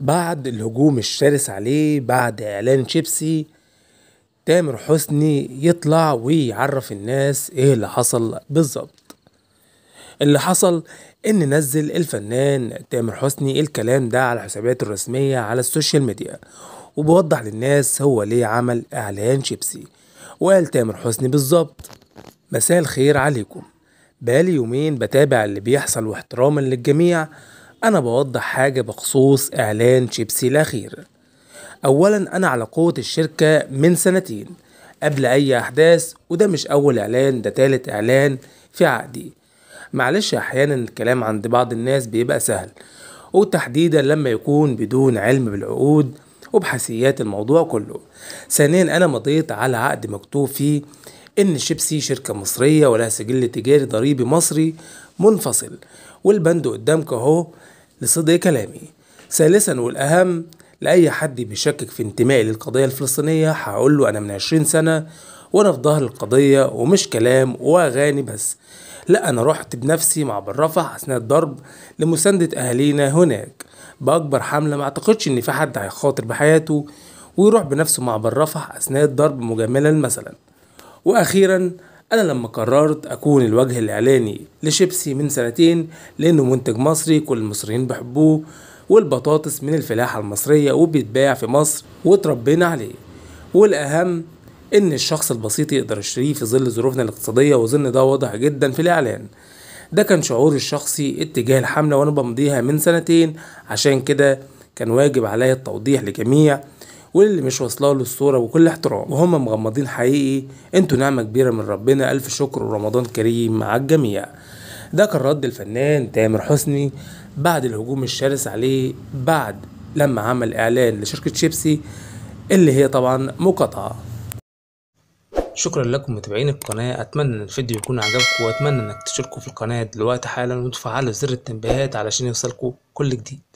بعد الهجوم الشرس عليه بعد إعلان شيبسي تامر حسني يطلع ويعرف الناس إيه اللي حصل بالظبط اللي حصل إن نزل الفنان تامر حسني الكلام ده على حساباته الرسمية على السوشيال ميديا وبوضح للناس هو ليه عمل إعلان شيبسي وقال تامر حسني بالظبط مساء الخير عليكم بقالي يومين بتابع اللي بيحصل واحتراما للجميع أنا بوضح حاجة بخصوص إعلان شيبسي الأخير أولا أنا على قوة الشركة من سنتين قبل أي أحداث وده مش أول إعلان ده تالت إعلان في عقدي معلش أحيانا الكلام عند بعض الناس بيبقى سهل وتحديدا لما يكون بدون علم بالعقود وبحسيات الموضوع كله ثانيا أنا مضيت على عقد مكتوب فيه إن شيبسي شركة مصرية ولها سجل تجاري ضريبي مصري منفصل والبند قدامك أهو لصدق كلامي ثالثا والأهم لأي حد بيشكك في انتمائي للقضية الفلسطينية هقول له أنا من عشرين سنة وأنا في ظهر القضية ومش كلام وأغاني بس لا أنا رحت بنفسي مع بالرفح أثناء الضرب لمساندة أهالينا هناك بأكبر حملة ما أعتقدش إن في حد هيخاطر بحياته ويروح بنفسه مع بالرفح أثناء الضرب مجاملا مثلا واخيرا انا لما قررت اكون الوجه الاعلاني لشيبسي من سنتين لانه منتج مصري كل المصريين بيحبوه والبطاطس من الفلاحة المصرية وبيتباع في مصر وتربينا عليه والأهم إن الشخص البسيط يقدر يشتريه في ظل ظروفنا الاقتصادية وظن ده واضح جدا في الإعلان ده كان شعوري الشخصي اتجاه الحملة وأنا بمضيها من سنتين عشان كده كان واجب عليا التوضيح لجميع واللي مش واصله له الصوره وكل احترام وهم مغمضين حقيقي انتوا نعمه كبيره من ربنا الف شكر ورمضان كريم مع الجميع ده كان رد الفنان تامر حسني بعد الهجوم الشرس عليه بعد لما عمل اعلان لشركه شيبسي اللي هي طبعا مقاطعه شكرا لكم متابعين القناة اتمنى ان الفيديو يكون عجبكم واتمنى انك تشتركوا في القناة دلوقتي حالا وتفعلوا زر التنبيهات علشان يوصلكوا كل جديد